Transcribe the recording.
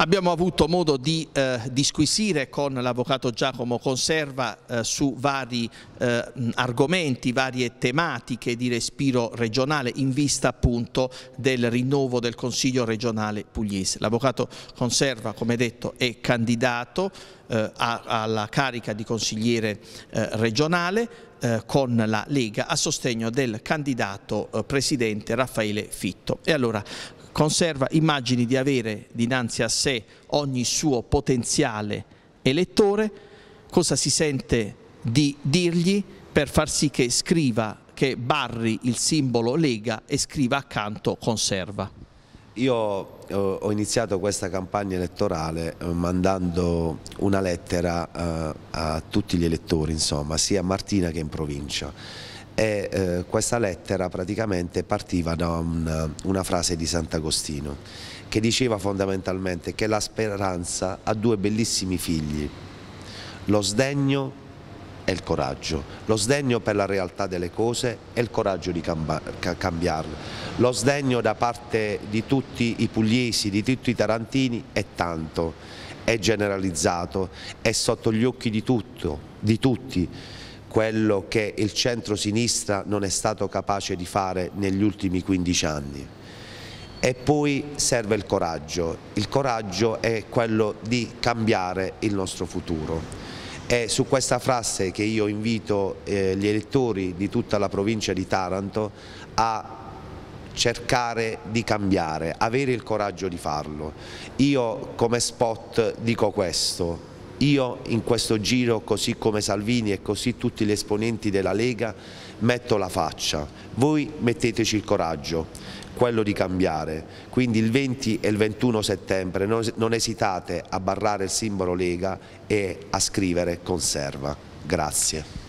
Abbiamo avuto modo di eh, disquisire con l'avvocato Giacomo Conserva eh, su vari eh, argomenti, varie tematiche di respiro regionale in vista appunto del rinnovo del Consiglio regionale pugliese. L'avvocato Conserva, come detto, è candidato eh, alla carica di consigliere eh, regionale eh, con la Lega a sostegno del candidato presidente Raffaele Fitto. E allora conserva immagini di avere dinanzi a sé ogni suo potenziale elettore, cosa si sente di dirgli per far sì che scriva, che barri il simbolo Lega e scriva accanto conserva. Io eh, ho iniziato questa campagna elettorale eh, mandando una lettera eh, a tutti gli elettori, insomma, sia a Martina che in provincia e eh, questa lettera praticamente partiva da un, una frase di Sant'Agostino che diceva fondamentalmente che la speranza ha due bellissimi figli, lo sdegno e il coraggio, lo sdegno per la realtà delle cose e il coraggio di cambiarle, lo sdegno da parte di tutti i pugliesi, di tutti i tarantini è tanto, è generalizzato, è sotto gli occhi di, tutto, di tutti, quello che il centro-sinistra non è stato capace di fare negli ultimi 15 anni. E poi serve il coraggio, il coraggio è quello di cambiare il nostro futuro. È su questa frase che io invito eh, gli elettori di tutta la provincia di Taranto a cercare di cambiare, avere il coraggio di farlo. Io come spot dico questo, io in questo giro, così come Salvini e così tutti gli esponenti della Lega, metto la faccia. Voi metteteci il coraggio, quello di cambiare. Quindi il 20 e il 21 settembre non esitate a barrare il simbolo Lega e a scrivere conserva. Grazie.